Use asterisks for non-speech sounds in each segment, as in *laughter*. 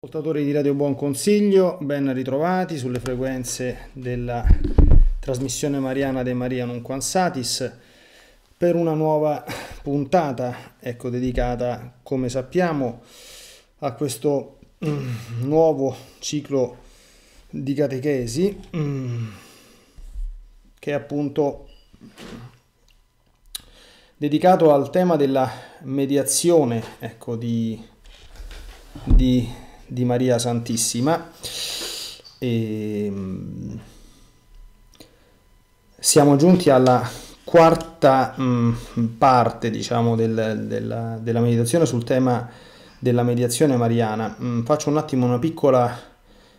Ascoltatori di Radio Buon Consiglio, ben ritrovati sulle frequenze della trasmissione mariana De Maria Non Quansatis per una nuova puntata, ecco, dedicata, come sappiamo, a questo mm, nuovo ciclo di catechesi mm, che è appunto dedicato al tema della mediazione, ecco, di, di di Maria Santissima. E ehm, siamo giunti alla quarta mh, mm, parte diciamo, del, della, della, meditazione sul tema della mediazione mariana. Mh, mm, faccio un attimo una piccola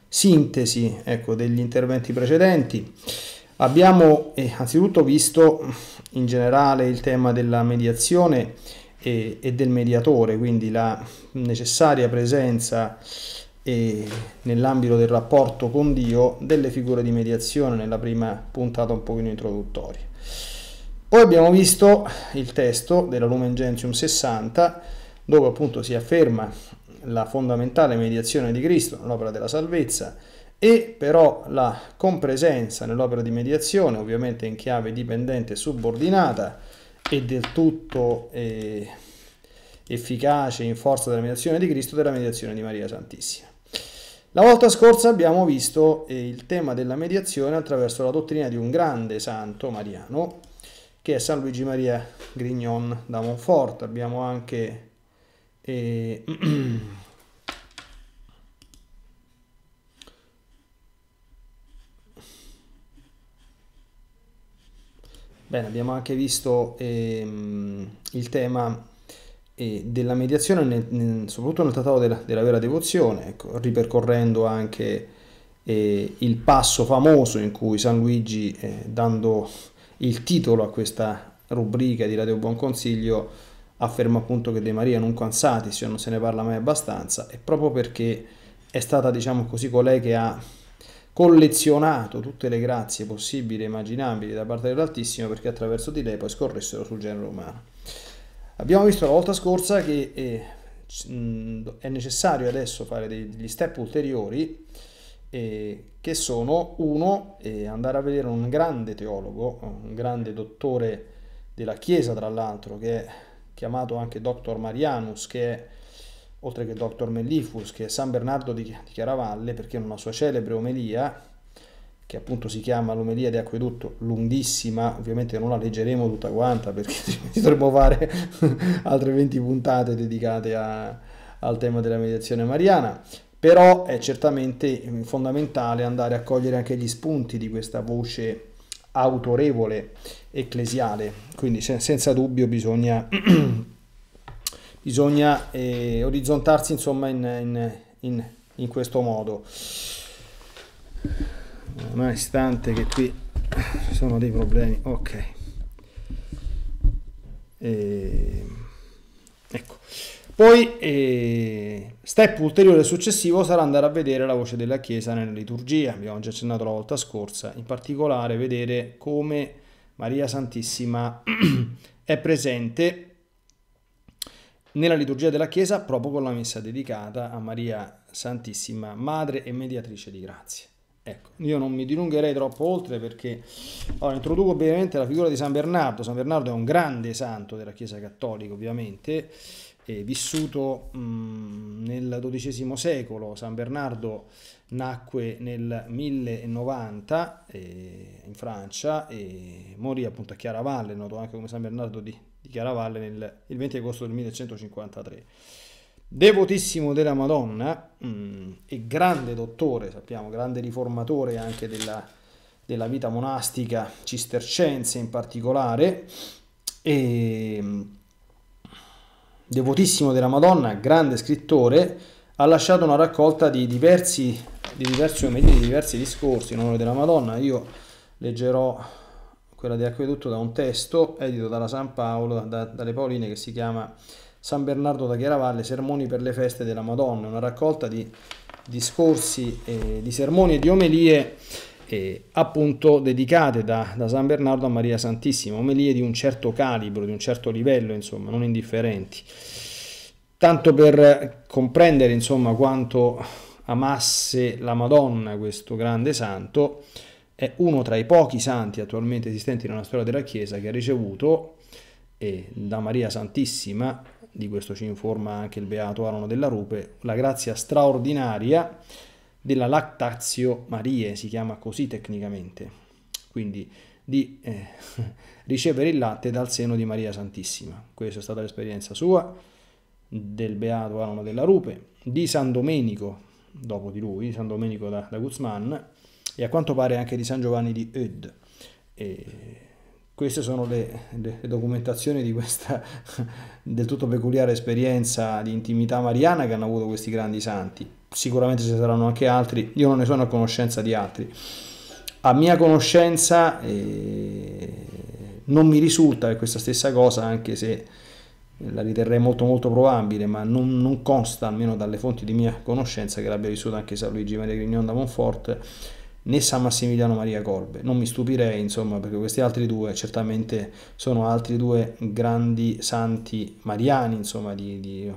sintesi ecco, degli interventi precedenti. Abbiamo eh, anzitutto visto in generale il tema della mediazione e, e del mediatore, quindi la necessaria presenza nell'ambito del rapporto con Dio delle figure di mediazione nella prima puntata un pochino introduttoria. Poi abbiamo visto il testo della Lumen Gentium 60 dove appunto si afferma la fondamentale mediazione di Cristo nell'opera della salvezza e però la compresenza nell'opera di mediazione, ovviamente in chiave dipendente e subordinata, e del tutto eh, efficace in forza della mediazione di Cristo e della mediazione di Maria Santissima. La volta scorsa abbiamo visto eh, il tema della mediazione attraverso la dottrina di un grande santo mariano, che è San Luigi Maria Grignon da Monfort. Abbiamo anche eh, *clears throat* Bene, abbiamo anche visto ehm, il tema eh, della mediazione, nel, nel, soprattutto nel trattato della, della vera devozione, ecco, ripercorrendo anche eh, il passo famoso in cui San Luigi, eh, dando il titolo a questa rubrica di Radio Buon Consiglio, afferma appunto che De Maria non cansatis, cioè non se ne parla mai abbastanza, e proprio perché è stata, diciamo così, colei che ha collezionato tutte le grazie possibili e immaginabili da parte dell'Altissimo perché attraverso di lei poi scorressero sul genere umano. Abbiamo visto la volta scorsa che eh, è necessario adesso fare degli step ulteriori eh, che sono uno, eh, andare a vedere un grande teologo, un grande dottore della Chiesa tra l'altro, che è chiamato anche Dr. Marianus, che è oltre che Dr. Mellifus, che è San Bernardo di Chiaravalle, perché in una sua celebre omelia, che appunto si chiama l'omelia di acquedotto, lunghissima, ovviamente non la leggeremo tutta quanta perché *laughs* ci dovremmo fare *laughs* altre 20 puntate dedicate a, al tema della mediazione mariana, però è certamente fondamentale andare a cogliere anche gli spunti di questa voce autorevole ecclesiale, quindi senza dubbio bisogna *clears throat* bisogna eh, orizzontarsi insomma in, in, in, in questo modo un istante che qui ci sono dei problemi ok e, ecco poi eh, step ulteriore successivo sarà andare a vedere la voce della chiesa nella liturgia abbiamo già accennato la volta scorsa in particolare vedere come Maria Santissima *clears throat* è presente nella liturgia della Chiesa proprio con la messa dedicata a Maria Santissima, Madre e Mediatrice di Grazie. Ecco, io non mi dilungherei troppo oltre perché allora, introduco brevemente la figura di San Bernardo. San Bernardo è un grande santo della Chiesa Cattolica, ovviamente, vissuto mh, mm, nel XII secolo. San Bernardo nacque nel 1090 eh, in Francia e morì appunto a Chiaravalle, noto anche come San Bernardo di, di Chiaravalle, nel, il 20 agosto del 1153. Devotissimo della Madonna mh, mm, e grande dottore, sappiamo, grande riformatore anche della, della vita monastica cistercense in particolare, e, mm, devotissimo della Madonna, grande scrittore, ha lasciato una raccolta di diversi di diversi omelie, di diversi discorsi in onore della Madonna. Io leggerò quella di Acquedotto da un testo edito dalla San Paolo, da, dalle Paoline, che si chiama San Bernardo da Chiaravalle, Sermoni per le feste della Madonna, una raccolta di discorsi, eh, di sermoni e di omelie eh, appunto dedicate da, da, San Bernardo a Maria Santissima, omelie di un certo calibro, di un certo livello, insomma, non indifferenti. Tanto per comprendere insomma quanto amasse la Madonna, questo grande santo, è uno tra i pochi santi attualmente esistenti nella storia della Chiesa che ha ricevuto eh, da Maria Santissima, di questo ci informa anche il Beato Arano della Rupe, la grazia straordinaria della Lactatio Marie, si chiama così tecnicamente, quindi di eh, *laughs* ricevere il latte dal seno di Maria Santissima. Questa è stata l'esperienza sua, del Beato Arano della Rupe, di San Domenico, dopo di lui, San Domenico da, da Guzman, e a quanto pare anche di San Giovanni di Oed. E queste sono le, le, documentazioni di questa *laughs* del tutto peculiare esperienza di intimità mariana che hanno avuto questi grandi santi. Sicuramente ci saranno anche altri, io non ne sono a conoscenza di altri. A mia conoscenza eh, non mi risulta questa stessa cosa, anche se la riterrei molto molto probabile, ma non, non, consta, almeno dalle fonti di mia conoscenza, che l'abbia vissuta anche San Luigi Maria Grignon da Monfort, né San Massimiliano Maria Corbe. Non mi stupirei, insomma, perché questi altri due certamente sono altri due grandi santi mariani, insomma, di, di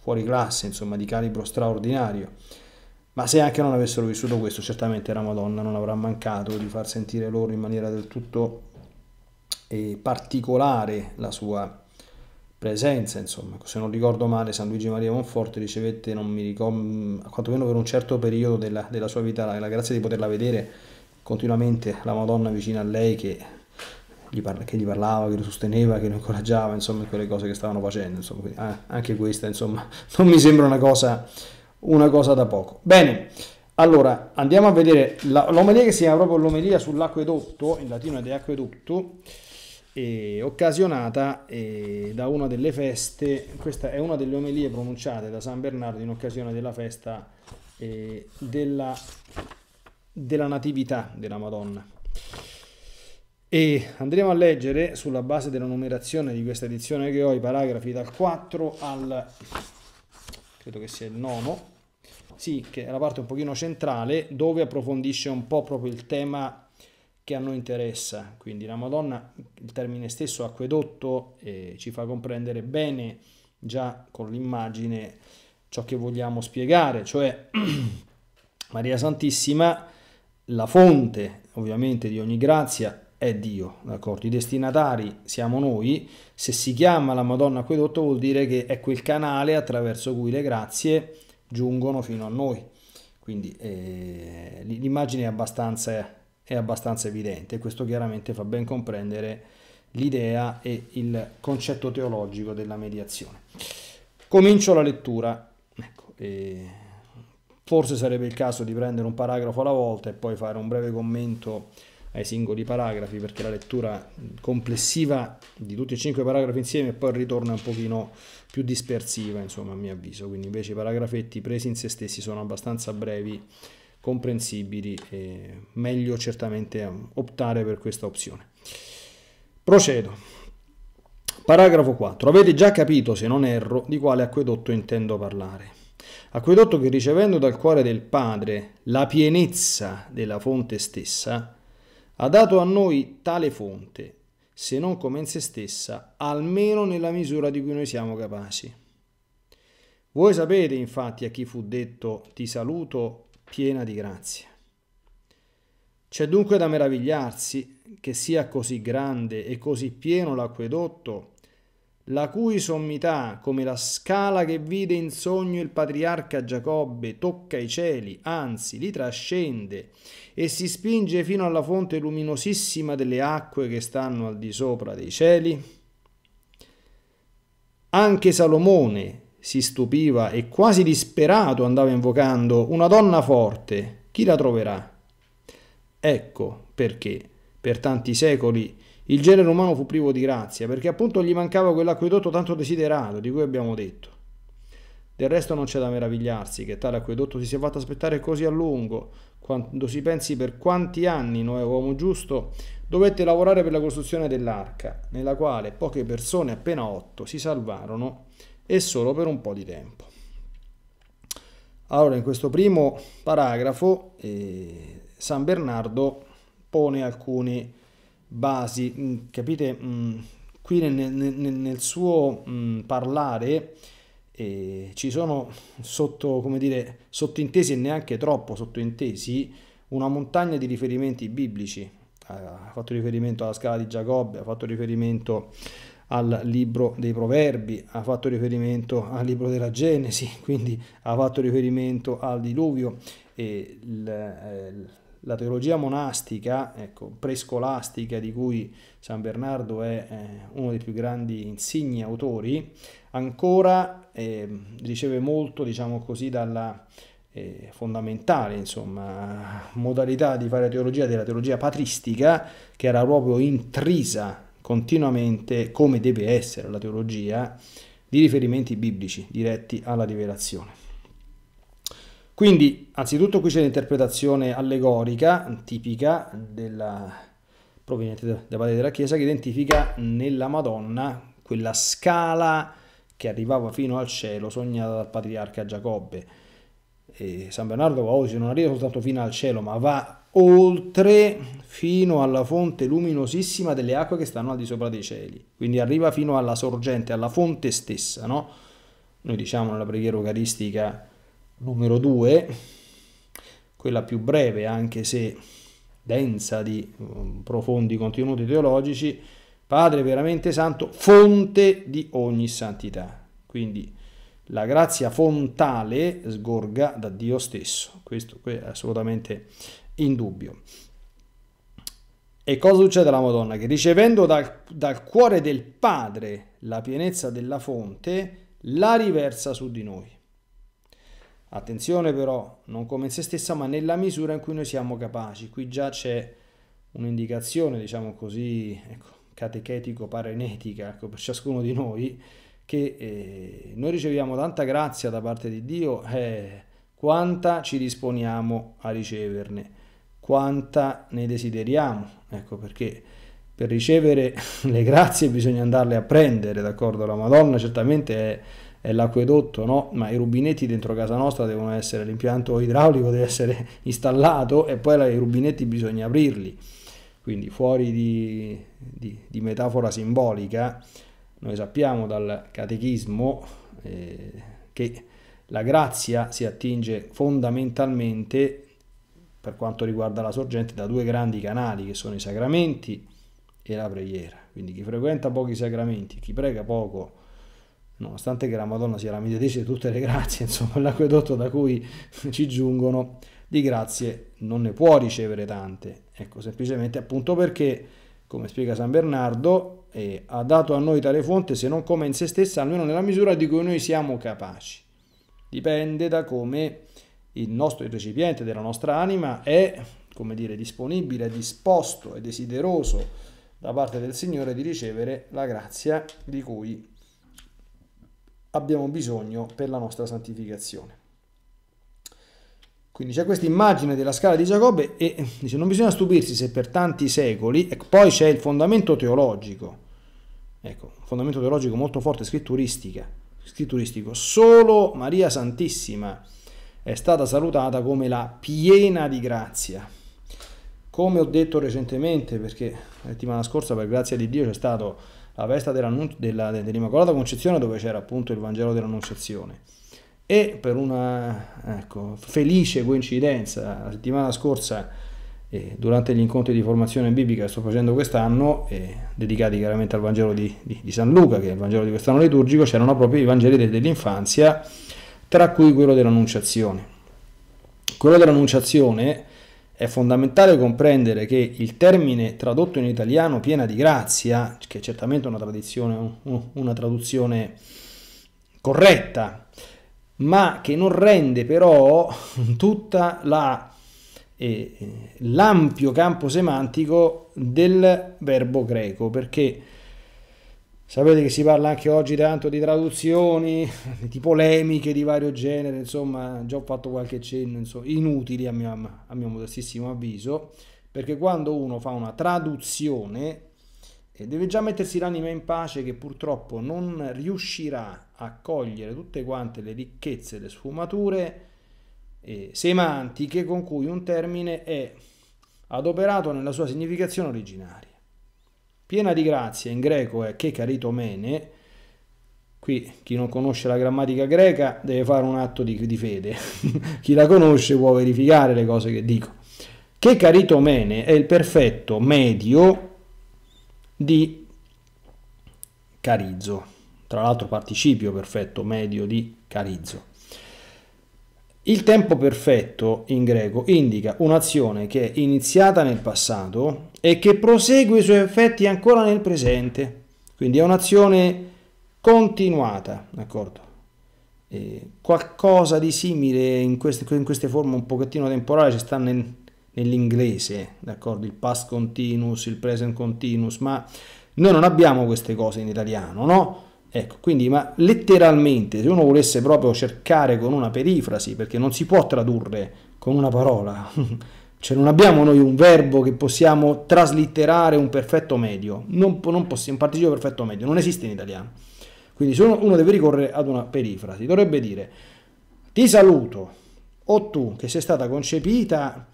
fuori classe, insomma, di calibro straordinario. Ma se anche non avessero vissuto questo, certamente la Madonna non avrà mancato di far sentire loro in maniera del tutto eh, particolare la sua presenza, insomma, se non ricordo male, San Luigi Maria Monforte ricevette, non mi ricordo, quantomeno per un certo periodo della, della sua vita, la, la, grazia di poterla vedere continuamente la Madonna vicino a lei che gli, parla, che gli, parlava, che lo sosteneva, che lo incoraggiava, insomma, quelle cose che stavano facendo, insomma, quindi, ah, anche questa, insomma, *laughs* non mi sembra una cosa, una cosa da poco. Bene, allora, andiamo a vedere l'omelia che si chiama proprio l'omelia sull'acquedotto, in latino è de aqueducto, eh, occasionata eh, da una delle feste, questa è una delle omelie pronunciate da San Bernardo in occasione della festa eh, della, della Natività della Madonna. E andremo a leggere sulla base della numerazione di questa edizione che ho i paragrafi dal 4 al credo che sia il 9, sì, che è la parte un pochino centrale dove approfondisce un po' proprio il tema che a noi interessa. Quindi la Madonna, il termine stesso acquedotto, eh, ci fa comprendere bene già con l'immagine ciò che vogliamo spiegare, cioè *clears throat* Maria Santissima, la fonte ovviamente di ogni grazia è Dio, d'accordo? I destinatari siamo noi, se si chiama la Madonna acquedotto vuol dire che è quel canale attraverso cui le grazie giungono fino a noi. Quindi eh, l'immagine è abbastanza è abbastanza evidente. Questo chiaramente fa ben comprendere l'idea e il concetto teologico della mediazione. Comincio la lettura. Ecco, forse sarebbe il caso di prendere un paragrafo alla volta e poi fare un breve commento ai singoli paragrafi perché la lettura complessiva di tutti e cinque i paragrafi insieme e poi il ritorno è un pochino più dispersiva, insomma, a mio avviso. Quindi invece i paragrafetti presi in se stessi sono abbastanza brevi comprensibili, eh, meglio certamente optare per questa opzione. Procedo. Paragrafo 4. Avete già capito, se non erro, di quale acquedotto intendo parlare. Acquedotto che ricevendo dal cuore del Padre la pienezza della fonte stessa, ha dato a noi tale fonte, se non come in se stessa, almeno nella misura di cui noi siamo capaci. Voi sapete infatti a chi fu detto ti saluto piena di grazia. C'è dunque da meravigliarsi che sia così grande e così pieno l'acquedotto, la cui sommità, come la scala che vide in sogno il patriarca Giacobbe, tocca i cieli, anzi li trascende e si spinge fino alla fonte luminosissima delle acque che stanno al di sopra dei cieli? Anche Salomone, si stupiva e quasi disperato andava invocando una donna forte, chi la troverà? Ecco perché per tanti secoli il genere umano fu privo di grazia, perché appunto gli mancava quell'acquedotto tanto desiderato di cui abbiamo detto. Del resto non c'è da meravigliarsi che tale acquedotto si sia fatto aspettare così a lungo, quando si pensi per quanti anni Noè, uomo giusto, dovette lavorare per la costruzione dell'arca, nella quale poche persone, appena otto, si salvarono e solo per un po' di tempo. Allora, in questo primo paragrafo eh, San Bernardo pone alcune basi, mm, capite? Mm, qui nel, nel, nel suo mm, parlare eh, ci sono sotto, come dire, sottintesi e neanche troppo sottintesi una montagna di riferimenti biblici. Ha fatto riferimento alla scala di Giacobbe, ha fatto riferimento al libro dei proverbi, ha fatto riferimento al libro della Genesi, *laughs* quindi ha fatto riferimento al diluvio e eh, la teologia monastica, ecco, prescolastica, di cui San Bernardo è eh, uno dei più grandi insigni autori, ancora eh, riceve molto, diciamo così, dalla eh, fondamentale insomma, modalità di fare teologia della teologia patristica, che era proprio intrisa continuamente, come deve essere la teologia, di riferimenti biblici diretti alla rivelazione. Quindi, anzitutto qui c'è l'interpretazione allegorica, tipica, della, proveniente dai padri della Chiesa, che identifica nella Madonna quella scala che arrivava fino al cielo, sognata dal patriarca Giacobbe. E San Bernardo va oggi non arriva soltanto fino al cielo, ma va oltre fino alla fonte luminosissima delle acque che stanno al di sopra dei cieli. Quindi arriva fino alla sorgente, alla fonte stessa, no? Noi diciamo nella preghiera eucaristica numero 2, quella più breve anche se densa di mm, profondi contenuti teologici, Padre veramente santo, fonte di ogni santità. Quindi la grazia fontale sgorga da Dio stesso. Questo è assolutamente in dubbio. E cosa succede alla Madonna? Che ricevendo dal, dal cuore del Padre la pienezza della fonte, la riversa su di noi. Attenzione però, non come in se stessa, ma nella misura in cui noi siamo capaci. Qui già c'è un'indicazione, diciamo così, ecco, catechetico-parenetica ecco, per ciascuno di noi, che eh, noi riceviamo tanta grazia da parte di Dio, eh, quanta ci disponiamo a riceverne quanta ne desideriamo. Ecco perché per ricevere *laughs* le grazie bisogna andarle a prendere, d'accordo? La Madonna certamente è, è l'acquedotto, no? Ma i rubinetti dentro casa nostra devono essere, l'impianto idraulico deve essere *laughs* installato e poi i rubinetti bisogna aprirli. Quindi fuori di, di, di metafora simbolica, noi sappiamo dal catechismo eh, che la grazia si attinge fondamentalmente per quanto riguarda la sorgente da due grandi canali che sono i sacramenti e la preghiera. Quindi chi frequenta pochi sacramenti, chi prega poco, nonostante che la Madonna sia la mediatrice di tutte le grazie, *laughs* insomma l'acquedotto da cui ci giungono, di grazie non ne può ricevere tante. Ecco, semplicemente appunto perché, come spiega San Bernardo, eh, ha dato a noi tale fonte, se non come in se stessa, almeno nella misura di cui noi siamo capaci. Dipende da come il, nostro, il recipiente della nostra anima è, come dire, disponibile, disposto e desideroso da parte del Signore di ricevere la grazia di cui abbiamo bisogno per la nostra santificazione. Quindi c'è questa immagine della scala di Giacobbe e dice non bisogna stupirsi se per tanti secoli, e poi c'è il fondamento teologico, ecco, un fondamento teologico molto forte, scritturistico, solo Maria Santissima è stata salutata come la piena di grazia. Come ho detto recentemente, perché la settimana scorsa per grazia di Dio c'è stata la festa dell'Immacolata Concezione dove c'era appunto il Vangelo dell'Annunciazione. E per una ecco, felice coincidenza, la settimana scorsa eh, durante gli incontri di formazione biblica che sto facendo quest'anno, eh, dedicati chiaramente al Vangelo di, di, di, San Luca, che è il Vangelo di quest'anno liturgico, c'erano proprio i Vangeli dell'infanzia tra cui quello dell'annunciazione. Quello dell'annunciazione è fondamentale comprendere che il termine tradotto in italiano piena di grazia, che è certamente una, una traduzione corretta, ma che non rende però *laughs* tutta la eh, l'ampio campo semantico del verbo greco, perché Sapete che si parla anche oggi tanto di traduzioni, *laughs* di polemiche di vario genere, insomma, già ho fatto qualche cenno, insomma, inutili a mio, a mio modestissimo avviso, perché quando uno fa una traduzione eh, deve già mettersi l'anima in pace che purtroppo non riuscirà a cogliere tutte quante le ricchezze, le sfumature eh, semantiche con cui un termine è adoperato nella sua significazione originaria. Piena di grazia in greco è che caritomene, qui chi non conosce la grammatica greca deve fare un atto di, di fede, *laughs* chi la conosce può verificare le cose che dico. Che caritomene è il perfetto medio di carizzo, tra l'altro participio perfetto medio di carizzo. Il tempo perfetto in greco indica un'azione che è iniziata nel passato e che prosegue i suoi effetti ancora nel presente. Quindi è un'azione continuata, d'accordo? qualcosa di simile in queste, in queste, forme un pochettino temporali ci sta nel, nell'inglese, d'accordo? Il past continuous, il present continuous, ma noi non abbiamo queste cose in italiano, no? Ecco, quindi, ma letteralmente, se uno volesse proprio cercare con una perifrasi, perché non si può tradurre con una parola, *laughs* cioè non abbiamo noi un verbo che possiamo traslitterare un perfetto medio, non, non possiamo, un participio perfetto medio, non esiste in italiano. Quindi se uno, uno deve ricorrere ad una perifrasi, dovrebbe dire ti saluto o tu che sei stata concepita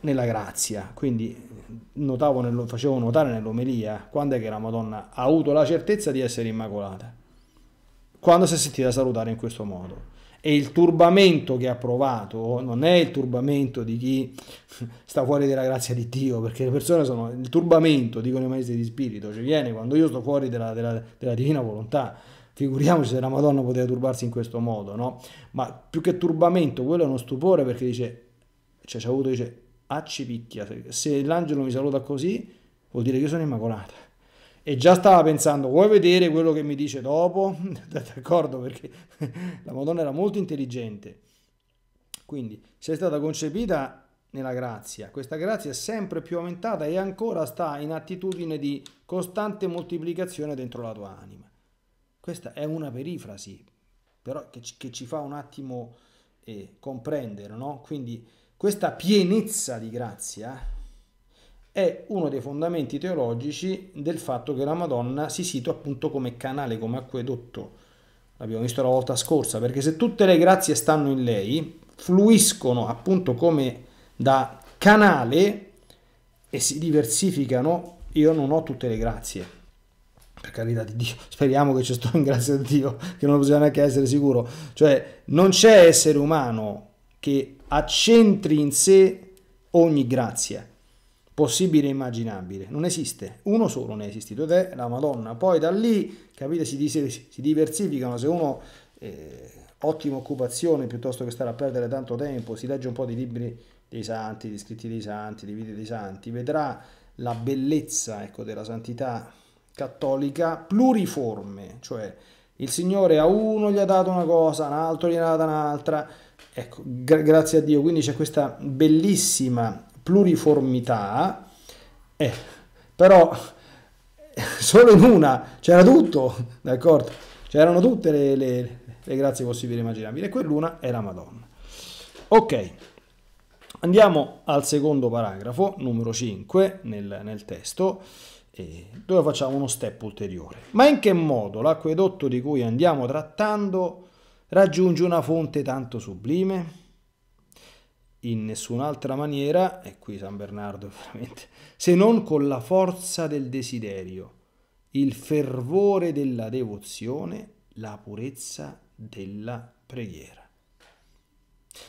nella grazia, quindi notavo facevo notare nell'omelia quando è che la Madonna ha avuto la certezza di essere immacolata, quando si è sentita salutare in questo modo. E il turbamento che ha provato non è il turbamento di chi *laughs* sta fuori della grazia di Dio, perché le persone sono il turbamento, dicono i maestri di spirito, ci viene quando io sto fuori della, della, della divina volontà figuriamoci se la Madonna poteva turbarsi in questo modo, no? Ma più che turbamento, quello è uno stupore perché dice, cioè ha avuto, dice, a cipicchia. Se l'angelo mi saluta così, vuol dire che io sono immacolata. E già stava pensando, vuoi vedere quello che mi dice dopo? *laughs* D'accordo, perché *laughs* la Madonna era molto intelligente. Quindi, sei stata concepita nella grazia, questa grazia è sempre più aumentata e ancora sta in attitudine di costante moltiplicazione dentro la tua anima. Questa è una perifrasi, però che, ci fa un attimo eh, comprendere, no? Quindi questa pienezza di grazia è uno dei fondamenti teologici del fatto che la Madonna si situa appunto come canale, come acquedotto. L'abbiamo visto la volta scorsa, perché se tutte le grazie stanno in lei, fluiscono appunto come da canale e si diversificano, io non ho tutte le grazie per carità di Dio, *laughs* speriamo che ci sto in grazia di Dio, che non bisogna neanche essere sicuro. Cioè, non c'è essere umano che accentri in sé ogni grazia possibile e immaginabile. Non esiste, uno solo ne è esistito ed è la Madonna. Poi da lì, capite, si, si diversificano, se uno... Eh, ottima occupazione piuttosto che stare a perdere tanto tempo, si legge un po' di libri dei santi, di scritti dei santi, di video dei santi, vedrà la bellezza ecco, della santità cattolica pluriforme, cioè il Signore a uno gli ha dato una cosa, a un altro gli ha dato un'altra, Ecco, gra- grazie a Dio, quindi c'è questa bellissima pluriformità, eh, però eh, solo in una c'era tutto, d'accordo? C'erano tutte le, le, le grazie possibili e immaginabili e quell'una è la Madonna. Ok, andiamo al secondo paragrafo, numero 5 nel, nel testo, eh, dove facciamo uno step ulteriore. Ma in che modo l'acquedotto di cui andiamo trattando raggiunge una fonte tanto sublime? In nessun'altra maniera, e qui San Bernardo veramente, se non con la forza del desiderio, il fervore della devozione, la purezza della preghiera.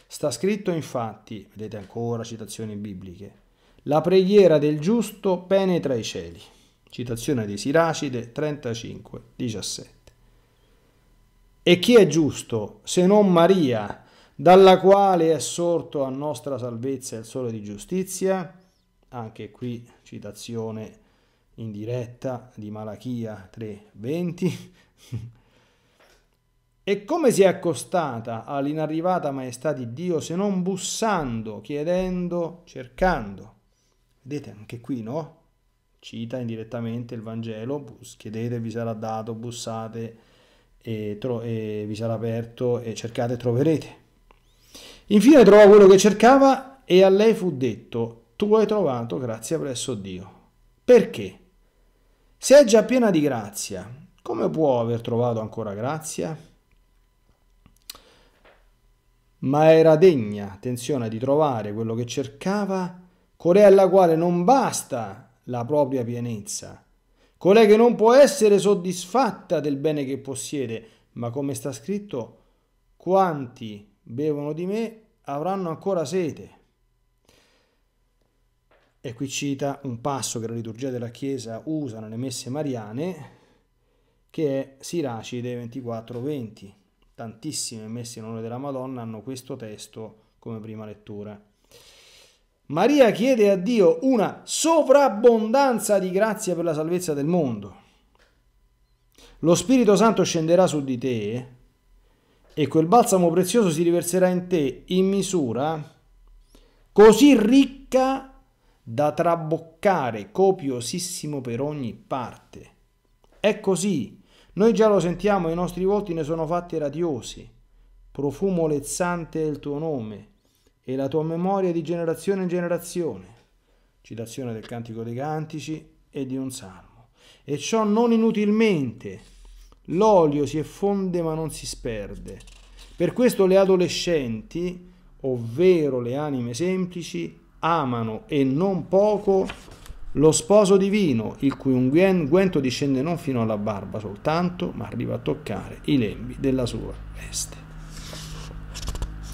Sta scritto infatti, vedete ancora citazioni bibliche, la preghiera del giusto penetra i cieli. Citazione di Siracide 35, 17. E chi è giusto se non Maria, dalla quale è sorto a nostra salvezza il sole di giustizia? Anche qui citazione indiretta di Malachia 3:20. *laughs* e come si è accostata all'inarrivata maestà di Dio se non bussando, chiedendo, cercando? Vedete anche qui, no? Cita indirettamente il Vangelo, chiedete vi sarà dato, bussate, e, tro- e vi sarà aperto e cercate e troverete. Infine trovò quello che cercava e a lei fu detto, tu hai trovato grazia presso Dio. Perché? Se è già piena di grazia, come può aver trovato ancora grazia? Ma era degna, attenzione, di trovare quello che cercava, Corea alla quale non basta la propria pienezza, colei che non può essere soddisfatta del bene che possiede, ma come sta scritto, quanti bevono di me avranno ancora sete. E qui cita un passo che la liturgia della Chiesa usa nelle messe mariane, che è Siracide 24:20. Tantissime messe in onore della Madonna hanno questo testo come prima lettura. Maria chiede a Dio una sovrabbondanza di grazia per la salvezza del mondo. Lo Spirito Santo scenderà su di te e quel balsamo prezioso si riverserà in te in misura così ricca da traboccare copiosissimo per ogni parte. È così, noi già lo sentiamo, i nostri volti ne sono fatti radiosi, profumo lezzante è il tuo nome e la tua memoria di generazione in generazione. Citazione del Cantico dei Cantici e di un salmo. E ciò non inutilmente. L'olio si effonde ma non si sperde. Per questo le adolescenti, ovvero le anime semplici, amano e non poco lo sposo divino, il cui unguento discende non fino alla barba soltanto, ma arriva a toccare i lembi della sua veste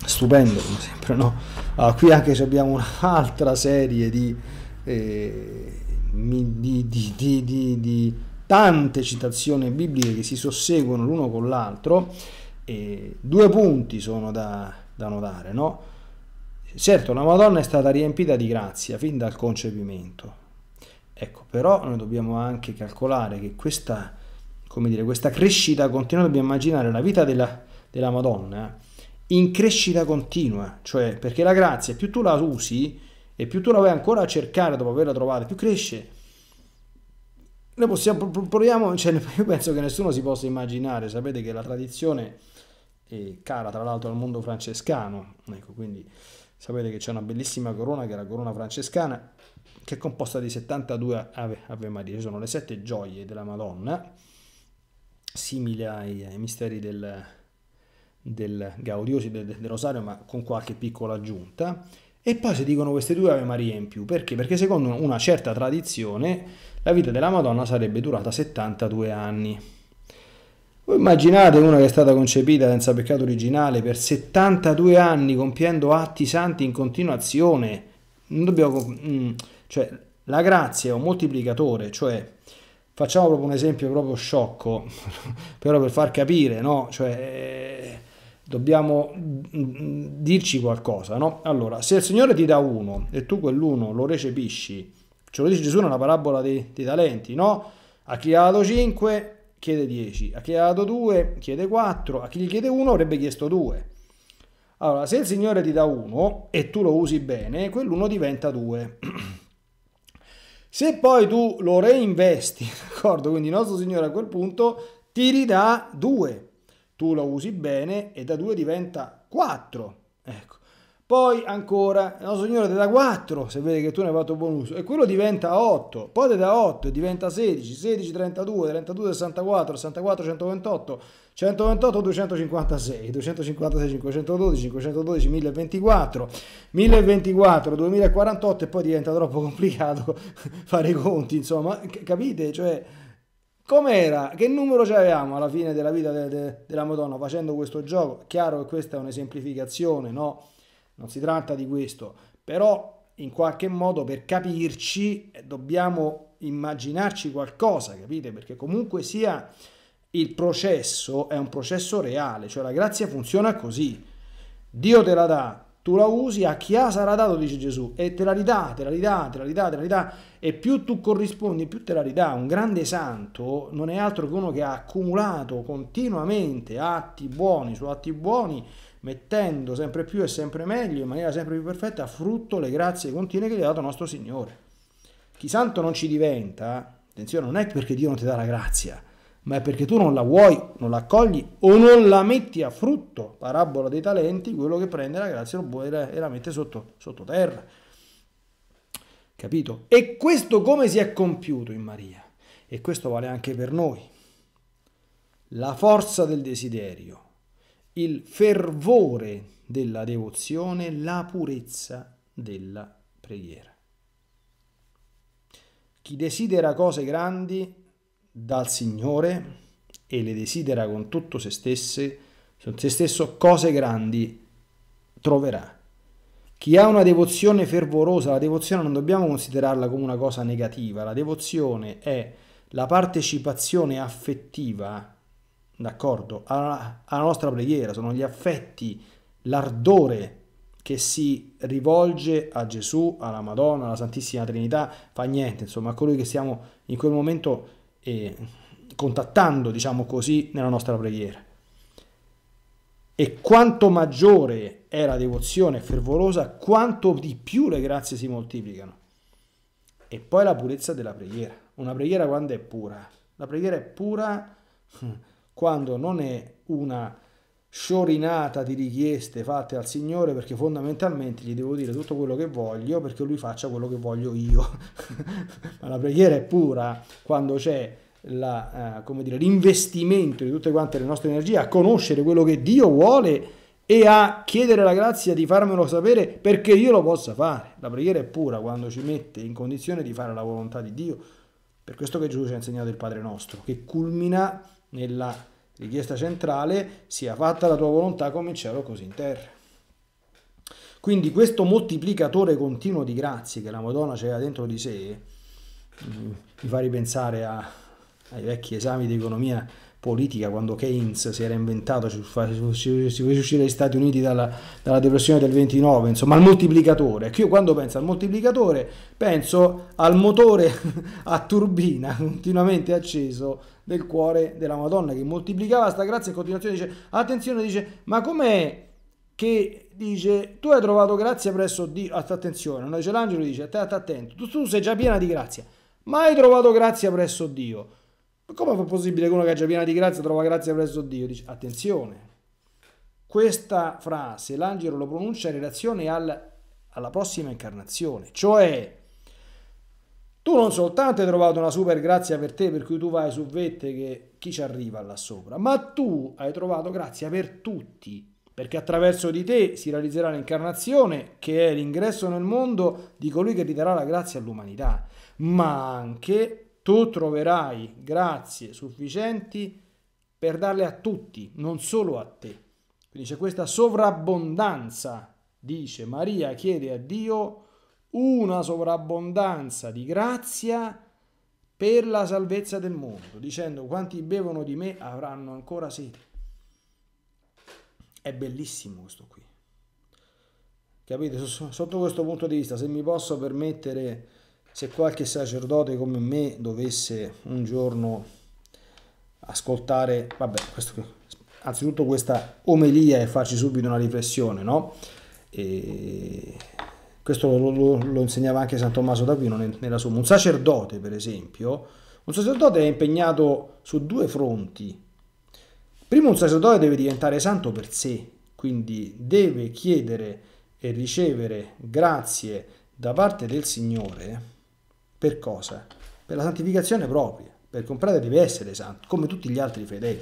stupendo come sempre no? allora, ah, qui anche abbiamo un'altra serie di, eh, di, di, di, tante citazioni bibliche che si susseguono l'uno con l'altro e due punti sono da, da notare no? certo la Madonna è stata riempita di grazia fin dal concepimento ecco però noi dobbiamo anche calcolare che questa come dire, questa crescita continua dobbiamo immaginare la vita della, della Madonna in crescita continua, cioè perché la grazia più tu la usi e più tu la vai ancora a cercare dopo averla trovata, più cresce. Noi possiamo, proviamo, cioè, *laughs* io penso che nessuno si possa immaginare, sapete che la tradizione è cara tra l'altro al mondo francescano, ecco, quindi sapete che c'è una bellissima corona che è la corona francescana, che è composta di 72 Ave, ave Maria, sono le sette gioie della Madonna, simili ai, ai misteri del, del Gaudiosi del, del Rosario, ma con qualche piccola aggiunta. E poi si dicono queste due Ave Maria in più, perché? Perché secondo una certa tradizione la vita della Madonna sarebbe durata 72 anni. Voi immaginate una che è stata concepita senza peccato originale per 72 anni compiendo atti santi in continuazione. non Dobbiamo, mm, cioè, la grazia è un moltiplicatore, cioè facciamo proprio un esempio proprio sciocco, *laughs* però per far capire, no? Cioè, eh, dobbiamo mm, mm, dirci qualcosa, no? Allora, se il Signore ti dà uno e tu quell'uno lo recepisci, ce lo dice Gesù nella parabola dei, dei talenti, no? A chi ha dato 5 chiede 10, a chi ha dato 2 chiede 4, a chi gli chiede 1 avrebbe chiesto 2. Allora, se il Signore ti dà uno e tu lo usi bene, quell'uno diventa 2. *clears throat* Se poi tu lo reinvesti, *laughs* d'accordo? Quindi il nostro Signore a quel punto ti ridà due, tu lo usi bene e da 2 diventa 4. Ecco. Poi ancora, il nostro Signore ti dà 4 se vede che tu ne hai fatto buon uso, e quello diventa 8, poi ti dà 8 diventa 16, 16, 32, 32, 64, 64, 128, 128, 256, 256, 512, 512, 1024, 1024, 2048 e poi diventa troppo complicato *laughs* fare i conti, insomma, capite? Cioè... Com'era? Che numero ci avevamo alla fine della vita de, de, della Madonna facendo questo gioco? Chiaro che questa è un'esemplificazione, no? Non si tratta di questo, però in qualche modo per capirci eh, dobbiamo immaginarci qualcosa, capite? Perché comunque sia il processo è un processo reale, cioè la grazia funziona così. Dio te la dà, tu la usi a chi ha sarà dato, dice Gesù, e te la ridà, te la ridà, te la ridà, te la ridà, e più tu corrispondi, più te la ridà. Un grande santo non è altro che uno che ha accumulato continuamente atti buoni su atti buoni, mettendo sempre più e sempre meglio, in maniera sempre più perfetta, a frutto le grazie continue che gli ha dato nostro Signore. Chi santo non ci diventa, attenzione, non è perché Dio non ti dà la grazia, ma è perché tu non la vuoi, non la accogli o non la metti a frutto. Parabola dei talenti, quello che prende la grazia lo vuoi e la mette sotto, sotto terra. Capito? E questo come si è compiuto in Maria? E questo vale anche per noi. La forza del desiderio, il fervore della devozione, la purezza della preghiera. Chi desidera cose grandi dal Signore e le desidera con tutto se, stesse, se stesso, cose grandi troverà. Chi ha una devozione fervorosa, la devozione non dobbiamo considerarla come una cosa negativa, la devozione è la partecipazione affettiva, d'accordo, alla, alla nostra preghiera, sono gli affetti, l'ardore che si rivolge a Gesù, alla Madonna, alla Santissima Trinità, fa niente, insomma, a colui che siamo in quel momento eh, contattando, diciamo così, nella nostra preghiera. E quanto maggiore è la devozione fervorosa, quanto di più le grazie si moltiplicano. E poi la purezza della preghiera. Una preghiera quando è pura? La preghiera è pura *laughs* quando non è una sciorinata di richieste fatte al Signore perché fondamentalmente gli devo dire tutto quello che voglio perché lui faccia quello che voglio io. *laughs* Ma la preghiera è pura quando c'è la, eh, dire, l'investimento di tutte quante le nostre energie a conoscere quello che Dio vuole e a chiedere la grazia di farmelo sapere perché io lo possa fare. La preghiera è pura quando ci mette in condizione di fare la volontà di Dio. Per questo che Gesù ci ha insegnato il Padre nostro, che culmina nella richiesta centrale, sia fatta la tua volontà come in cielo così in terra. Quindi questo moltiplicatore continuo di grazie che la Madonna aveva dentro di sé, mm, mi fa ripensare a, ai vecchi esami di economia politica quando Keynes si era inventato si fece uscire gli Stati Uniti dalla, dalla, depressione del 29 insomma al moltiplicatore io quando penso al moltiplicatore penso al motore *laughs* a turbina continuamente acceso del cuore della Madonna che moltiplicava sta grazia e continuazione dice attenzione dice ma com'è che dice tu hai trovato grazia presso Dio attenzione no? dice l'angelo dice attento tu, tu sei già piena di grazia ma hai trovato grazia presso Dio come è possibile che uno che è già piena di grazia trova grazia presso Dio? Dice, attenzione, questa frase l'angelo lo pronuncia in relazione al, alla prossima incarnazione, cioè tu non soltanto hai trovato una super grazia per te per cui tu vai su vette che chi ci arriva là sopra, ma tu hai trovato grazia per tutti, perché attraverso di te si realizzerà l'incarnazione che è l'ingresso nel mondo di colui che ti darà la grazia all'umanità, ma anche tu troverai grazie sufficienti per darle a tutti, non solo a te. Quindi c'è questa sovrabbondanza, dice Maria, chiede a Dio una sovrabbondanza di grazia per la salvezza del mondo, dicendo quanti bevono di me avranno ancora sete. È bellissimo questo qui. Capite? Sotto questo punto di vista, se mi posso permettere se qualche sacerdote come me dovesse un giorno ascoltare, vabbè, questo, anzitutto questa omelia e farci subito una riflessione, no? E questo lo, lo, lo, insegnava anche San Tommaso d'Aquino nella somma. Un sacerdote, per esempio, un sacerdote è impegnato su due fronti. Primo, un sacerdote deve diventare santo per sé, quindi deve chiedere e ricevere grazie da parte del Signore per cosa? Per la santificazione propria. Per comprare deve essere santo, come tutti gli altri fedeli.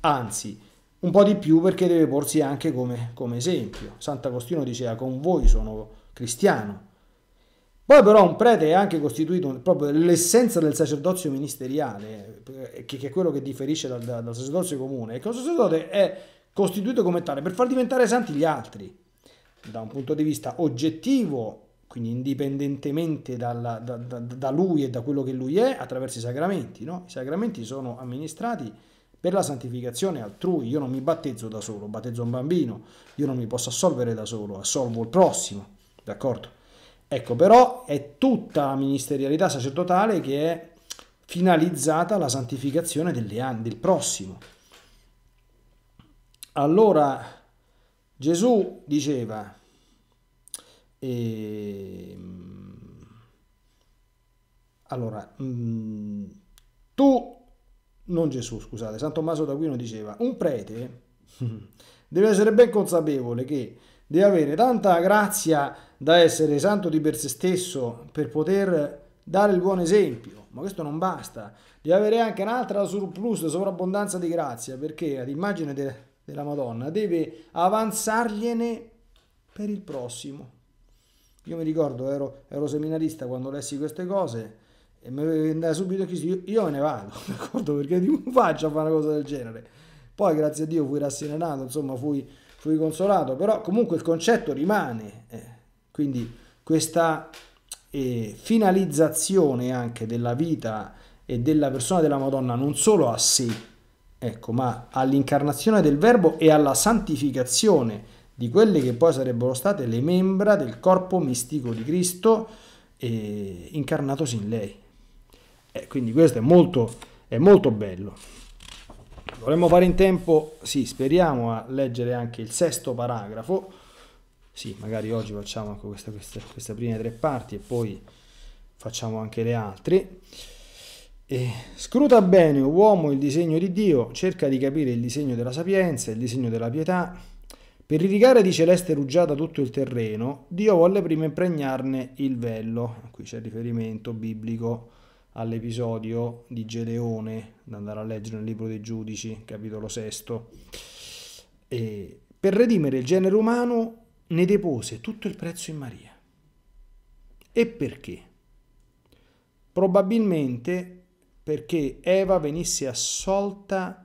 Anzi, un po' di più perché deve porsi anche come, come esempio. Sant'Agostino diceva con voi sono cristiano. Poi però un prete è anche costituito proprio dell'essenza del sacerdozio ministeriale, eh, che, è quello che differisce dal, dal sacerdozio comune, e sacerdote è costituito come tale per far diventare santi gli altri, da un punto di vista oggettivo quindi indipendentemente dalla, da, da, da, lui e da quello che lui è, attraverso i sacramenti. No? I sacramenti sono amministrati per la santificazione altrui. Io non mi battezzo da solo, battezzo un bambino, io non mi posso assolvere da solo, assolvo il prossimo, d'accordo? Ecco, però è tutta la ministerialità sacerdotale che è finalizzata alla santificazione delle, del prossimo. Allora Gesù diceva, e... Ehm, allora, mm, tu, non Gesù, scusate, San Tommaso d'Aquino diceva, un prete *laughs* deve essere ben consapevole che deve avere tanta grazia da essere santo di per se stesso per poter dare il buon esempio, ma questo non basta, deve avere anche un'altra surplus, sovrabbondanza di grazia, perché ad immagine de della Madonna deve avanzargliene per il prossimo. Io mi ricordo, ero, ero seminarista quando lessi queste cose e mi andai subito a chiesi, io, io me ne vado, d'accordo? *laughs* Perché ti faccio a fare una cosa del genere. Poi, grazie a Dio, fui rasserenato, insomma, fui, fui consolato, però comunque il concetto rimane. Eh. Quindi questa eh, finalizzazione anche della vita e della persona della Madonna, non solo a sé, ecco, ma all'incarnazione del Verbo e alla santificazione di quelle che poi sarebbero state le membra del corpo mistico di Cristo eh, incarnatosi in lei. Eh, quindi questo è molto, è molto bello. Vorremmo fare in tempo, sì, speriamo a leggere anche il sesto paragrafo. Sì, magari oggi facciamo queste, queste, queste prime tre parti e poi facciamo anche le altre. E scruta bene, uomo, il disegno di Dio, cerca di capire il disegno della sapienza, il disegno della pietà, per irrigare di celeste rugiada tutto il terreno, Dio volle prima impregnarne il vello. Qui c'è il riferimento biblico all'episodio di Gedeone, da andare a leggere nel libro dei giudici, capitolo 6. E per redimere il genere umano ne depose tutto il prezzo in Maria. E perché? Probabilmente perché Eva venisse assolta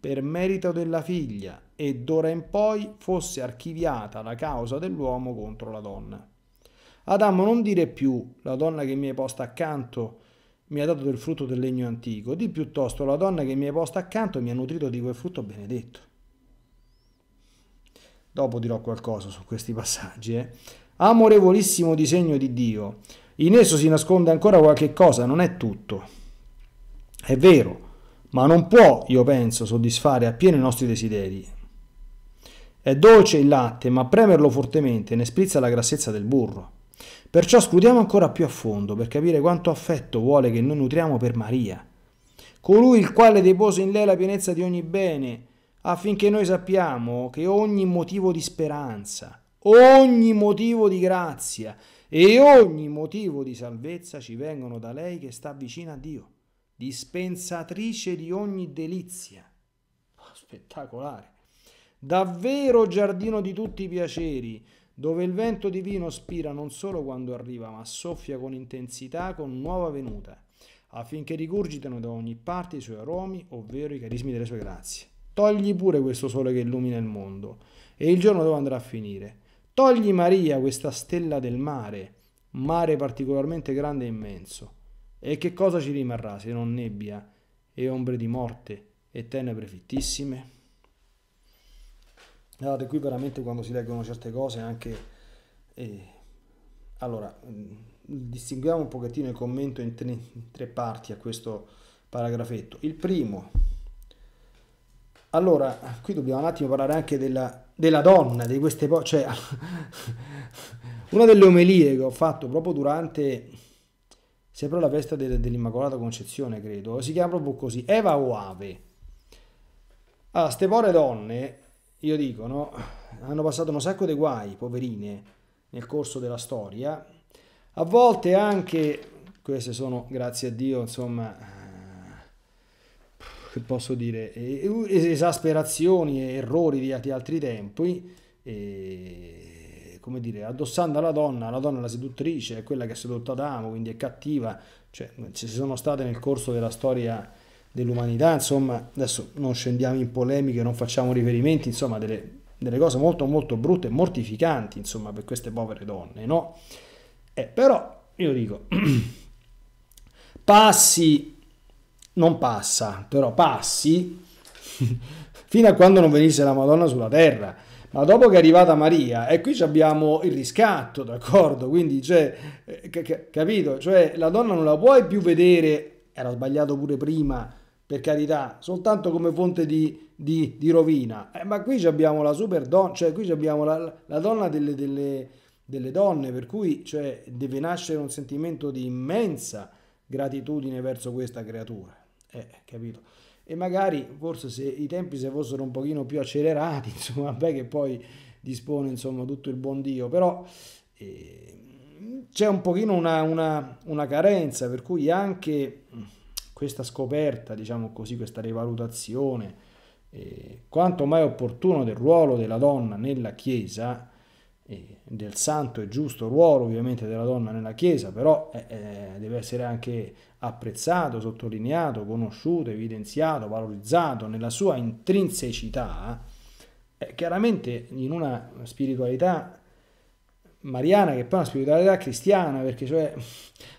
per merito della figlia e d'ora in poi fosse archiviata la causa dell'uomo contro la donna. Adamo non dire più la donna che mi hai posto accanto mi ha dato del frutto del legno antico, di piuttosto la donna che mi hai posto accanto mi ha nutrito di quel frutto benedetto. Dopo dirò qualcosa su questi passaggi. Eh. Amorevolissimo disegno di Dio, in esso si nasconde ancora qualche cosa, non è tutto. È vero, ma non può, io penso, soddisfare appieno i nostri desideri è dolce il latte, ma premerlo fortemente ne sprizza la grassezza del burro. Perciò scrutiamo ancora più a fondo per capire quanto affetto vuole che noi nutriamo per Maria, colui il quale deposa in lei la pienezza di ogni bene, affinché noi sappiamo che ogni motivo di speranza, ogni motivo di grazia e ogni motivo di salvezza ci vengono da lei che sta vicina a Dio, dispensatrice di ogni delizia. spettacolare davvero giardino di tutti i piaceri, dove il vento divino spira non solo quando arriva, ma soffia con intensità con nuova venuta, affinché rigurgitano da ogni parte i suoi aromi, ovvero i carismi delle sue grazie. Togli pure questo sole che illumina il mondo, e il giorno dove andrà a finire. Togli Maria questa stella del mare, mare particolarmente grande e immenso. E che cosa ci rimarrà se non nebbia e ombre di morte e tenebre fittissime? Guardate, qui veramente quando si leggono certe cose anche... Eh, allora, mm, distinguiamo un pochettino il commento in tre, in tre parti a questo paragrafetto. Il primo, allora, qui dobbiamo un attimo parlare anche della, della donna, di queste cose. Cioè, *laughs* una delle omelie che ho fatto proprio durante, sempre la festa dell'Immacolata Concezione, credo, si chiama proprio così, Eva o Ave. Allora, ste povere donne io dico, no? hanno passato un sacco di guai, poverine, nel corso della storia, a volte anche, queste sono, grazie a Dio, insomma, eh, che posso dire, esasperazioni e errori di altri tempi, e, come dire, addossando alla donna, la donna la seduttrice, è quella che ha sedotto Adamo, quindi è cattiva, cioè ci sono state nel corso della storia dell'umanità, insomma, adesso non scendiamo in polemiche, non facciamo riferimenti, insomma, delle, delle cose molto molto brutte e mortificanti, insomma, per queste povere donne, no? Eh, però, io dico, *clears throat* passi, non passa, però passi, *laughs* fino a quando non venisse la Madonna sulla terra, ma dopo che è arrivata Maria, e qui abbiamo il riscatto, d'accordo? Quindi, cioè, eh, capito? Cioè, la donna non la puoi più vedere, era sbagliato pure prima, per carità, soltanto come fonte di, di, di rovina. Eh, ma qui abbiamo la super donna, cioè qui abbiamo la, la donna delle, delle, delle, donne, per cui cioè, deve nascere un sentimento di immensa gratitudine verso questa creatura. Eh, capito? E magari forse se i tempi se fossero un pochino più accelerati, *laughs* insomma, beh che poi dispone insomma tutto il buon Dio, però eh, c'è un pochino una, una, una carenza, per cui anche questa scoperta, diciamo così, questa rivalutazione eh, quanto mai opportuno del ruolo della donna nella Chiesa, eh, del santo e giusto ruolo ovviamente della donna nella Chiesa, però eh, eh deve essere anche apprezzato, sottolineato, conosciuto, evidenziato, valorizzato nella sua intrinsecità, eh, chiaramente in una spiritualità mariana che è poi una spiritualità cristiana, perché cioè,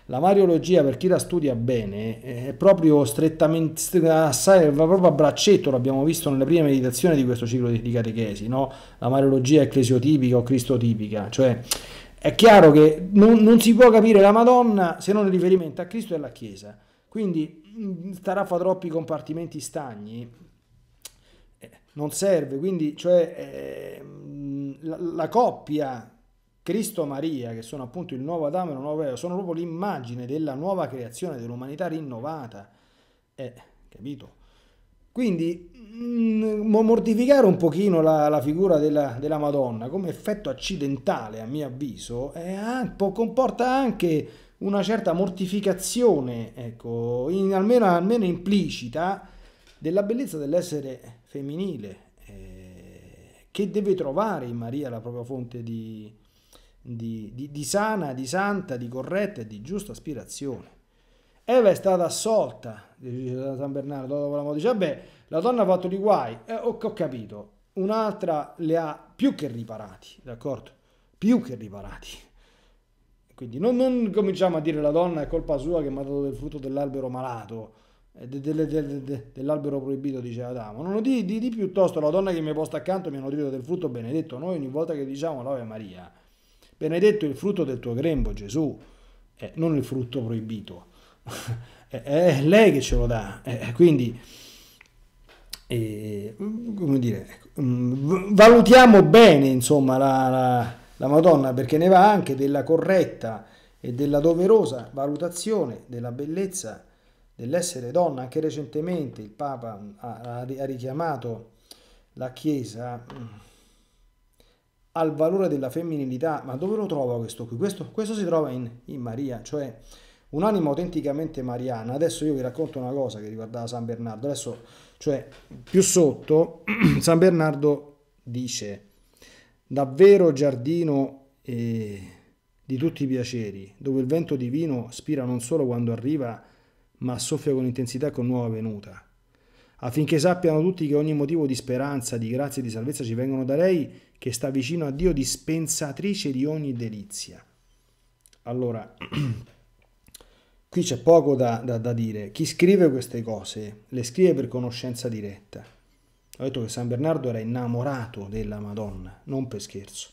la mariologia per chi la studia bene è proprio strettamente, assai, va proprio a braccetto, l'abbiamo visto nelle prime meditazioni di questo ciclo di, di catechesi, no? la mariologia ecclesiotipica o cristotipica, cioè è chiaro che non, non si può capire la Madonna se non in riferimento a Cristo e alla Chiesa, quindi mm, starà fa troppi compartimenti stagni, eh, non serve, quindi cioè, eh, mm, la, la coppia Cristo Maria, che sono appunto il nuovo Adamo e la nuova Eva, sono proprio l'immagine della nuova creazione, dell'umanità rinnovata. Eh, capito? Quindi mm, mortificare un pochino la, la figura della, della, Madonna come effetto accidentale, a mio avviso, anche, comporta anche una certa mortificazione, ecco, in, almeno, almeno, implicita, della bellezza dell'essere femminile, eh, che deve trovare in Maria la propria fonte di, di, di, di sana, di santa, di corretta e di giusta aspirazione. Eva è stata assolta, dice San Bernardo, dopo la morte, dice, vabbè, la donna ha fatto di guai, eh, ho, ho capito, un'altra le ha più che riparati, d'accordo? Più che riparati. Quindi non, non, cominciamo a dire la donna è colpa sua che mi ha dato del frutto dell'albero malato, eh, de, de, de, dell'albero proibito, dice Adamo. Non lo di, di, di, piuttosto la donna che mi ha posto accanto mi ha tirato del frutto benedetto. Noi ogni volta che diciamo l'Ave Maria, benedetto il frutto del tuo grembo, Gesù, eh, non il frutto proibito. *laughs* Eh, eh, è, lei che ce lo dà. Eh, eh quindi, eh, come dire, ecco, mm, valutiamo bene, insomma, la, la, la Madonna, perché ne va anche della corretta e della doverosa valutazione della bellezza dell'essere donna. Anche recentemente il Papa ha, ha richiamato la Chiesa mm, al valore della femminilità, ma dove lo trova questo qui? Questo, questo si trova in, in Maria, cioè un'anima autenticamente mariana. Adesso io vi racconto una cosa che riguardava San Bernardo, adesso, cioè più sotto, *clears throat* San Bernardo dice, davvero giardino eh, di tutti i piaceri, dove il vento divino spira non solo quando arriva, ma soffia con intensità e con nuova venuta affinché sappiano tutti che ogni motivo di speranza, di grazia e di salvezza ci vengono da lei che sta vicino a Dio, dispensatrice di ogni delizia. Allora, *clears throat* qui c'è poco da, da, da, dire. Chi scrive queste cose le scrive per conoscenza diretta. Ho detto che San Bernardo era innamorato della Madonna, non per scherzo.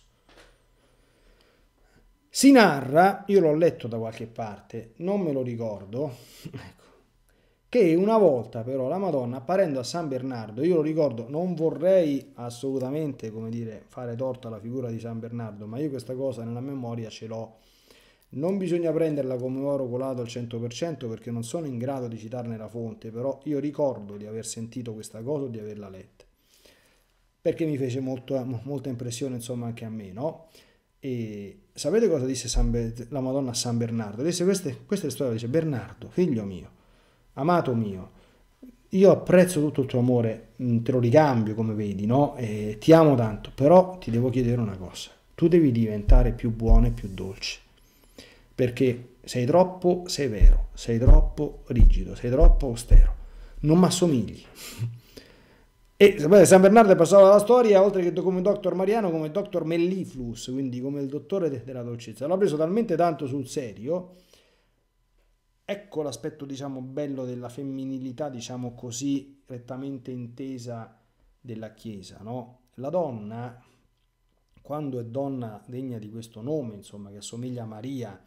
Si narra, io l'ho letto da qualche parte, non me lo ricordo, *laughs* ecco, che una volta però la Madonna apparendo a San Bernardo, io lo ricordo, non vorrei assolutamente, come dire, fare torto alla figura di San Bernardo, ma io questa cosa nella memoria ce l'ho. Non bisogna prenderla come oro colato al 100% perché non sono in grado di citarne la fonte, però io ricordo di aver sentito questa cosa o di averla letta. Perché mi fece molto, eh, molta impressione, insomma, anche a me, no? E sapete cosa disse la Madonna a San Bernardo? Disse queste, queste storie, dice Bernardo, figlio mio, amato mio, io apprezzo tutto il tuo amore, mm, te lo ricambio come vedi, no? E ti amo tanto, però ti devo chiedere una cosa, tu devi diventare più buono e più dolce, perché sei troppo severo, sei troppo rigido, sei troppo austero, non mi assomigli. *laughs* E San Bernardo è passato dalla storia, oltre che come dottor Mariano, come dottor Melliflus, quindi come il dottore della dolcezza. L'ha preso talmente tanto sul serio Ecco l'aspetto diciamo bello della femminilità, diciamo così rettamente intesa della Chiesa, no? La donna quando è donna degna di questo nome, insomma, che assomiglia a Maria,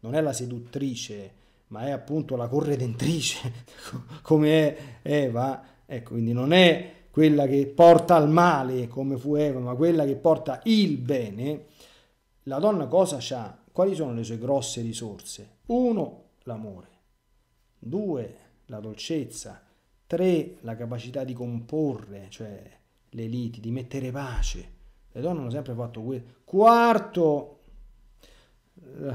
non è la seduttrice, ma è appunto la corredentrice, *laughs* come è Eva, ecco, quindi non è quella che porta al male come fu Eva, ma quella che porta il bene, la donna cosa ha? Quali sono le sue grosse risorse? Uno, l'amore, 2 la dolcezza, 3 la capacità di comporre, cioè le liti, di mettere pace. Le donne hanno sempre fatto questo. Quarto, eh,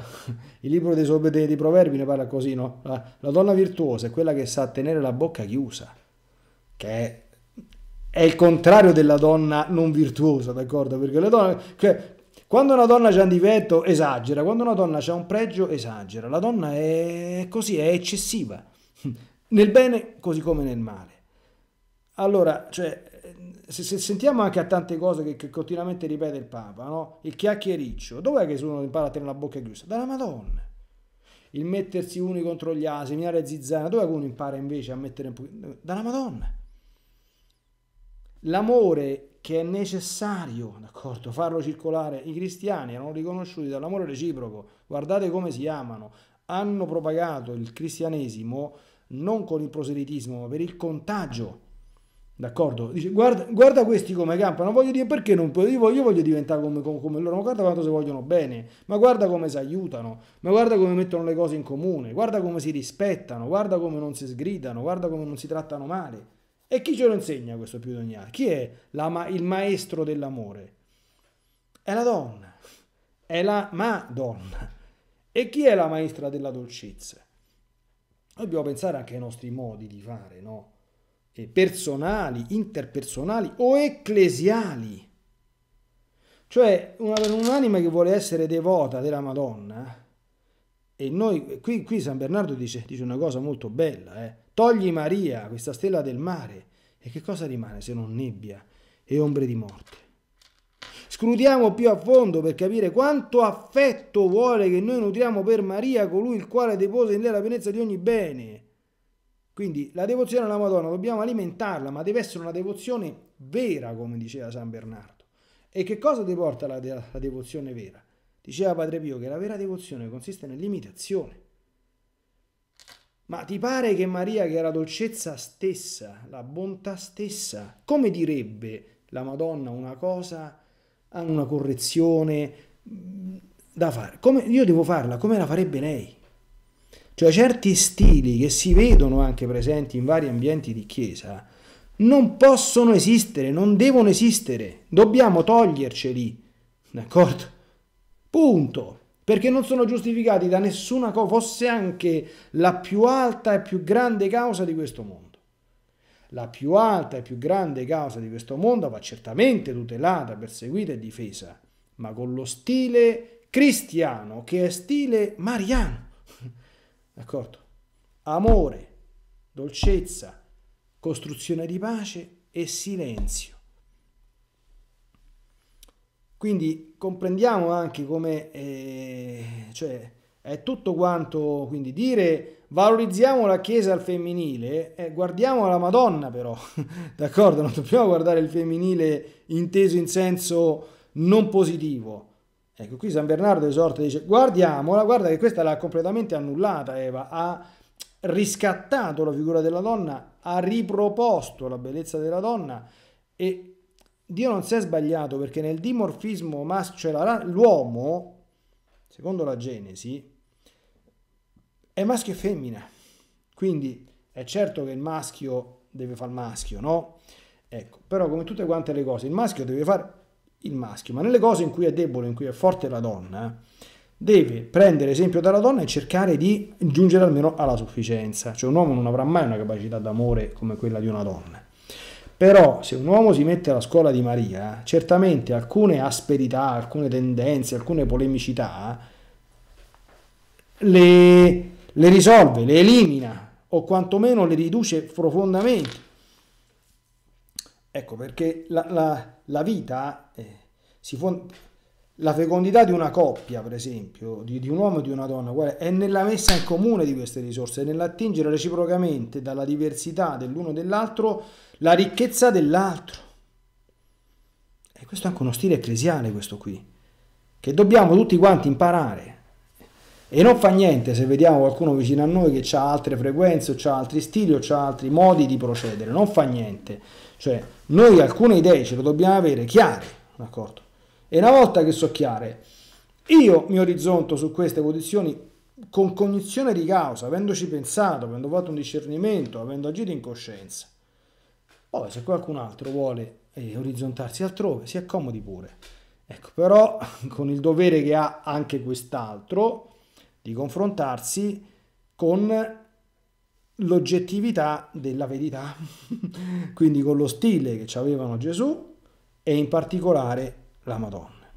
il libro dei, so- dei, dei proverbi ne parla così, no? La, la, donna virtuosa è quella che sa tenere la bocca chiusa, che è, è il contrario della donna non virtuosa, d'accordo? Perché le donne... cioè, quando una donna c'ha un difetto esagera, quando una donna c'ha un pregio esagera, la donna è così, è eccessiva, *laughs* nel bene così come nel male. Allora, cioè, se, se sentiamo anche a tante cose che, che continuamente ripete il Papa, no? il chiacchiericcio, dov'è che uno impara a tenere la bocca chiusa? Dalla Madonna il mettersi uni contro gli altri, seminare zizzana, che uno impara invece a mettere un po' dalla Madonna. L'amore che è necessario d'accordo, farlo circolare. I cristiani erano riconosciuti dall'amore reciproco, guardate come si amano, hanno propagato il cristianesimo non con il proselitismo, ma per il contagio. D'accordo? Dice, guarda, guarda, questi come campano, voglio dire perché non puoi, io, io voglio, diventare come, come, come, loro, ma guarda quanto si vogliono bene, ma guarda come si aiutano, ma guarda come mettono le cose in comune, guarda come si rispettano, guarda come non si sgridano, guarda come non si trattano male. E chi ce lo insegna questo più di ogni altro? Chi è ma il maestro dell'amore? È la donna, è la Madonna. E chi è la maestra della dolcezza? Dobbiamo pensare anche ai nostri modi di fare, no? E personali, interpersonali o ecclesiali. Cioè, un'anima che vuole essere devota della Madonna e noi, qui, qui San Bernardo dice, dice, una cosa molto bella, eh? togli Maria, questa stella del mare, e che cosa rimane se non nebbia e ombre di morte? Scrutiamo più a fondo per capire quanto affetto vuole che noi nutriamo per Maria, colui il quale deposa in lei la pienezza di ogni bene. Quindi la devozione alla Madonna dobbiamo alimentarla, ma deve essere una devozione vera, come diceva San Bernardo. E che cosa ti porta la, de la devozione vera? Diceva Padre Pio che la vera devozione consiste nell'imitazione. Ma ti pare che Maria, che è la dolcezza stessa, la bontà stessa, come direbbe la Madonna una cosa, ha una correzione mm, da fare? Come, io devo farla come la farebbe lei? Cioè certi stili che si vedono anche presenti in vari ambienti di chiesa non possono esistere, non devono esistere, dobbiamo toglierceli, d'accordo? Punto. Perché non sono giustificati da nessuna cosa, fosse anche la più alta e più grande causa di questo mondo. La più alta e più grande causa di questo mondo va certamente tutelata, perseguita e difesa, ma con lo stile cristiano che è stile mariano. *laughs* D'accordo? Amore, dolcezza, costruzione di pace e silenzio. Quindi comprendiamo anche come eh, cioè, è tutto quanto, quindi dire valorizziamo la Chiesa al femminile, eh, guardiamo la Madonna però, *laughs* d'accordo? Non dobbiamo guardare il femminile inteso in senso non positivo. Ecco, qui San Bernardo esorta dice guardiamola, guarda che questa l'ha completamente annullata Eva, ha riscattato la figura della donna, ha riproposto la bellezza della donna e Dio non si è sbagliato perché nel dimorfismo maschio, cioè l'uomo, secondo la Genesi, è maschio e femmina. Quindi è certo che il maschio deve fare maschio, no? Ecco, però come tutte quante le cose, il maschio deve fare il maschio, ma nelle cose in cui è debole, in cui è forte la donna, deve prendere esempio dalla donna e cercare di giungere almeno alla sufficienza. Cioè un uomo non avrà mai una capacità d'amore come quella di una donna. Però se un uomo si mette alla scuola di Maria, certamente alcune asperità, alcune tendenze, alcune polemicità le, le risolve, le elimina o quantomeno le riduce profondamente. Ecco perché la, la, la vita eh, si fonda la fecondità di una coppia, per esempio, di, di un uomo e di una donna, è nella messa in comune di queste risorse, nell'attingere reciprocamente dalla diversità dell'uno e dell'altro la ricchezza dell'altro. E questo è anche uno stile ecclesiale, questo qui, che dobbiamo tutti quanti imparare. E non fa niente se vediamo qualcuno vicino a noi che ha altre frequenze, o ha altri stili, o ha altri modi di procedere, non fa niente. Cioè, noi alcune idee ce le dobbiamo avere chiare, d'accordo? E una volta che so chiare, io mi orizzonto su queste posizioni con cognizione di causa, avendoci pensato, avendo fatto un discernimento, avendo agito in coscienza. Poi se qualcun altro vuole eh, orizzontarsi altrove, si accomodi pure. Ecco, però *laughs* con il dovere che ha anche quest'altro di confrontarsi con l'oggettività della verità, *laughs* quindi con lo stile che avevano Gesù e in particolare la Madonna,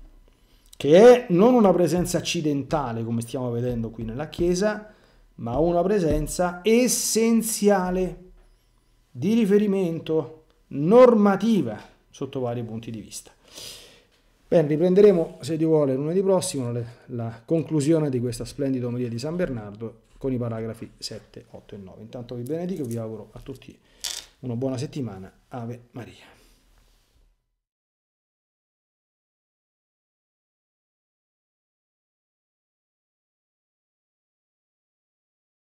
che è non una presenza accidentale come stiamo vedendo qui nella Chiesa, ma una presenza essenziale di riferimento normativa sotto vari punti di vista. Bene, riprenderemo, se Dio vuole, lunedì prossimo la conclusione di questa splendida omelia di San Bernardo con i paragrafi 7, 8 e 9. Intanto vi benedico, vi auguro a tutti una buona settimana. Ave Maria.